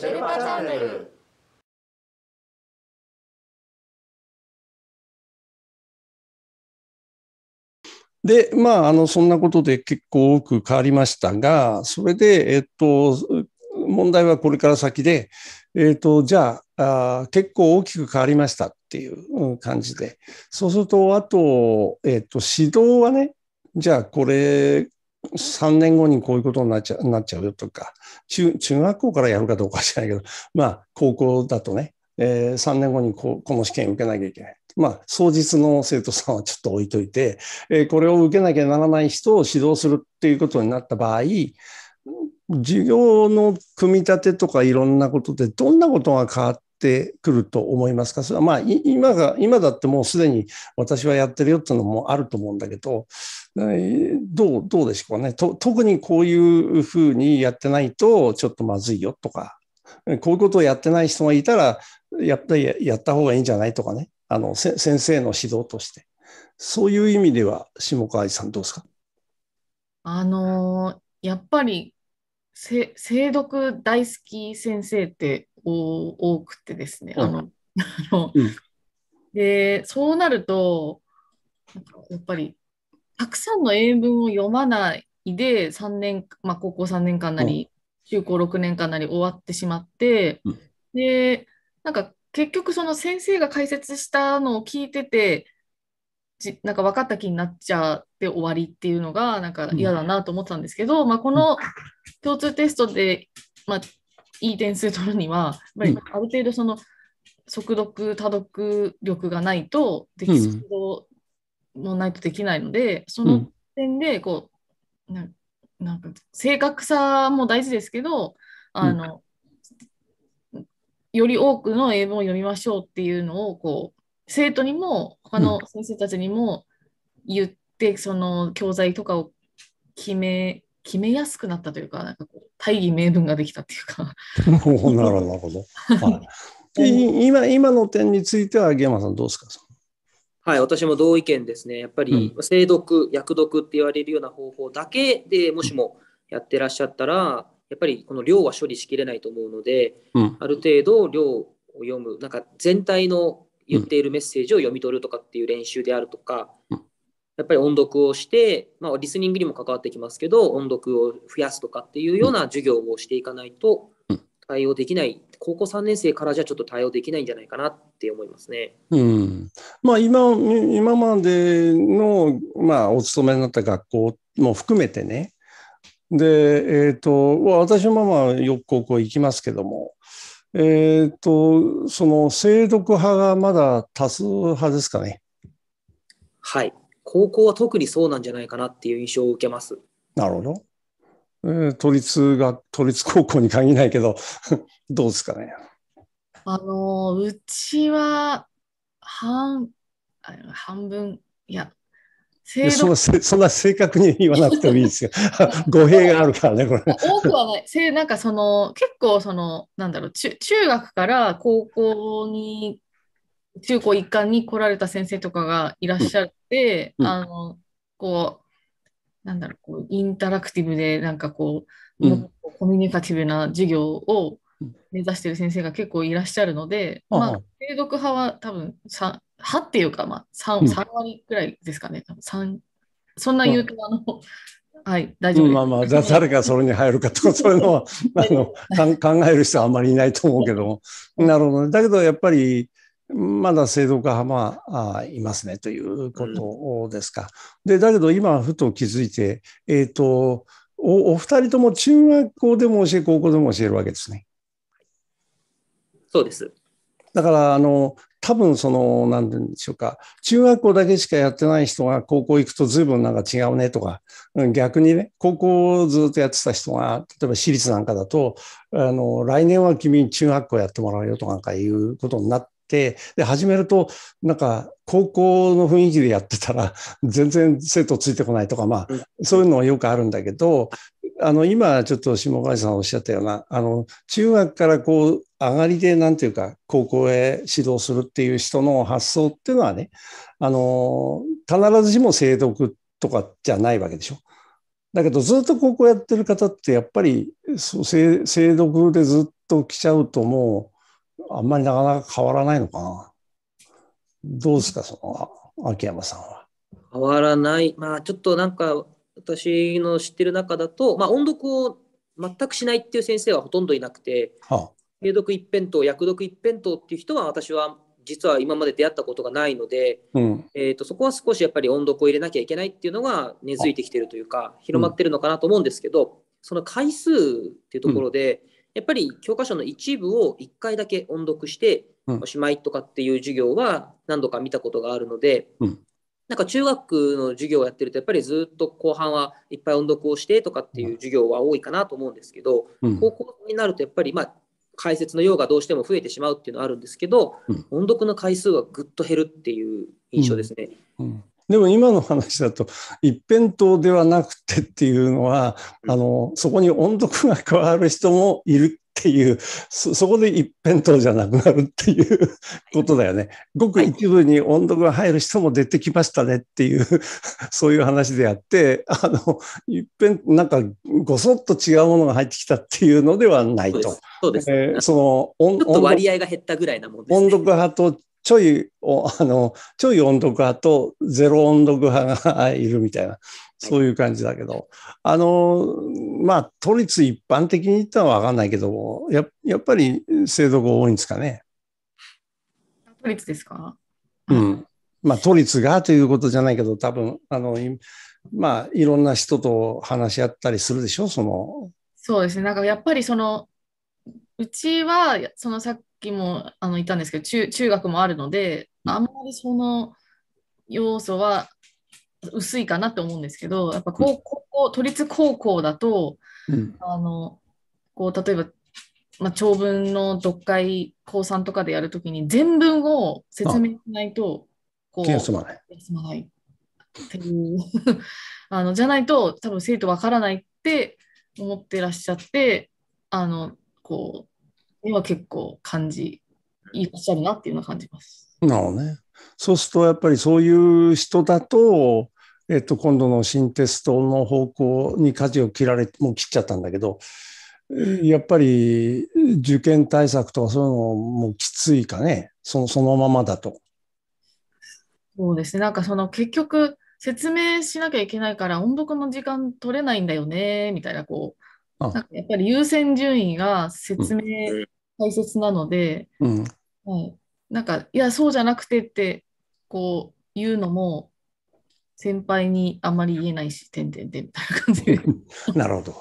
シェルパチャンネル」で、まあ、あの、そんなことで結構多く変わりましたが、それで、えっと、問題はこれから先で、えっと、じゃあ、あ結構大きく変わりましたっていう感じで、そうすると、あと、えっと、指導はね、じゃあ、これ、3年後にこういうことになっちゃうなっちゃうよとか中、中学校からやるかどうか知らないけど、まあ、高校だとね、えー、3年後にここの試験受けなきゃいけない。まあ、双日の生徒さんはちょっと置いといて、えー、これを受けなきゃならない人を指導するっていうことになった場合、授業の組み立てとかいろんなことでどんなことが変わっってくると思いますかそれはまあ今が今だってもうすでに私はやってるよっていうのもあると思うんだけどどうどうでしょうかねと特にこういうふうにやってないとちょっとまずいよとかこういうことをやってない人がいたらやっぱりやった方がいいんじゃないとかねあの先生の指導としてそういう意味では下川さんどうですかあのやっぱり精読大好き先生って多くてですね。あの、で、そうなると、やっぱり、たくさんの英文を読まないで、3年、まあ、高校3年間なり、中高6年間なり終わってしまって、うん、で、なんか結局その先生が解説したのを聞いてて、じなんか分かった気になっちゃって終わりっていうのがなんか嫌だなと思ってたんですけど、うん、まあ、この共通テストで、まあ、いい点数取るには、やっぱりある程度その、速読、多読力がないと、できスもないとできないので、その点でこう、ななんか正確さも大事ですけど、あの、より多くの英文を読みましょうっていうのをこう生徒にも他の先生たちにも言って、その教材とかを決め決めやすくなったというかなんかこう大義名分ができたっていうか なるほど、なるほど。今今の点については、ゲーマさん、どうですかはい、私も同意見ですね。やっぱり、うん、精読、薬読って言われるような方法だけでもしもやってらっしゃったら、やっぱりこの量は処理しきれないと思うので、うん、ある程度量を読む、なんか全体の言っているメッセージを読み取るとかっていう練習であるとか、やっぱり音読をして、まあ、リスニングにも関わってきますけど、音読を増やすとかっていうような授業をしていかないと対応できない、高校3年生からじゃちょっと対応できないんじゃないかなって思いますね。うんまあ今、今までの、まあ、お勤めになった学校も含めてね、で、えーと、私もまあよく高校行きますけども、えーとその精読派がまだ多数派ですかね。はい高校は特にそうなんじゃないかなっていう印象を受けます。なるほど。えー、都立が、都立高校に限らないけど、どうですかね。あの、うちは、半、半分、いや、そそんな正確に言わなくてもいいですよ。語弊があるからね、これ。多くはない。なんかその、結構その、なんだろう、中中学から高校に、中高一貫に来られた先生とかがいらっしゃる、うん、あの、こう、なんだろう、こうインタラクティブで、なんかこう、もっコミュニカティブな授業を目指してる先生が結構いらっしゃるので、うん、まあ、継続派は多分3、派っていうか、まあ3、3割くらいですかね、多分3、そんな言うと、あの、はい、大丈夫まあまあ、誰がそれに入るかとか、そういうのはあの考える人はあんまりいないと思うけども。なるほど、ね。だけどやっぱり、まだ制度化はまあいますねということですか。うん、でだけど今ふと気づいて、えっ、ー、とおお二人とも中学校でも教え高校でも教えるわけですね。そうです。だからあの多分その何て言うんでしょうか中学校だけしかやってない人が高校行くと随分なんか違うねとか逆にね高校をずっとやってた人が例えば私立なんかだとあの来年は君中学校やってもらうよとかなんかいうことになっ、で、始めると、なんか、高校の雰囲気でやってたら、全然生徒ついてこないとか、まあ、そういうのはよくあるんだけど、あの、今、ちょっと下川さんおっしゃったような、あの、中学からこう、上がりで、なんていうか、高校へ指導するっていう人の発想っていうのはね、あの、必ずしも精読とかじゃないわけでしょ。だけどずっと高校やってる方ってやっぱり精読でずっと来ちゃうともう、あんまりなかなか変わらないのかな。どうですか、その秋山さんは。変わらない、まあ、ちょっとなんか私の知ってる中だと、まあ、音読を全くしないっていう先生はほとんどいなくて、はあ、英読一辺倒、薬読一辺倒っていう人は私は実は今まで出会ったことがないので、うん、えー、とそこは少しやっぱり音読を入れなきゃいけないっていうのが根付いてきてるというか広まってるのかなと思うんですけど、うん、その回数っていうところで、やっぱり教科書の一部を1回だけ音読して、おしまいとかっていう授業は何度か見たことがあるので、うん、なんか中学の授業をやってるとやっぱりずっと後半はいっぱい音読をしてとかっていう授業は多いかなと思うんですけど、うん、高校になるとやっぱりまあ解説の量がどうしても増えてしまうっていうのはあるんですけど、うん、音読の回数はぐっと減るっていう印象ですね。うんでも今の話だと一辺倒ではなくてっていうのは、あの、そこに音読が加わる人もいるっていうそ、そこで一辺倒じゃなくなるっていうことだよね。ごく一部に音読が入る人も出てきましたねっていう、そういう話であって、あの、一辺、なんかごそっと違うものが入ってきたっていうのではないと。そうです。そ、えー、の、音割合が減ったぐらいなもんです、ね、音読派とちょい、あの、ちょい音読派とゼロ音読派がいるみたいな、そういう感じだけど、あの、まあ、都立一般的に言ったのはわかんないけどややっぱり制度が多いんですかね。都立ですかうん。まあ、都立がということじゃないけど、多分、あの、まあ、いろんな人と話し合ったりするでしょ、その。そうですね。なんかやっぱりその、うちは、そのさっきもあのいたんですけど中中学もあるのであんまりその要素は薄いかなって思うんですけどやっぱ高校都立高校だと、うん、あのこう例えば、まあ、長文の読解高3とかでやるときに全文を説明しないとこう気が済まない。っていう あのじゃないと多分生徒わからないって思ってらっしゃってあのこうには結構感じ、いらっしゃるなっていうのは感じます。なるほどね。そうするとやっぱりそういう人だと、えっと、今度の新テストの方向に舵を切られて、もう切っちゃったんだけど、やっぱり受験対策とかそういうのもきついかね、そのそのままだと。そうですね、なんかその結局、説明しなきゃいけないから、音読の時間取れないんだよね、みたいな、こう、なんかやっぱり優先順位が説明大切なので、うんはい、なんかいやそうじゃなくてってこう言うのも先輩にあまり言えないし、てんてんてんみたいな感じで。なるほど。